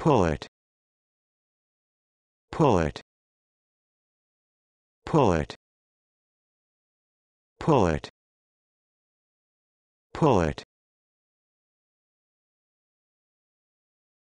pull it pull it pull it pull it pull it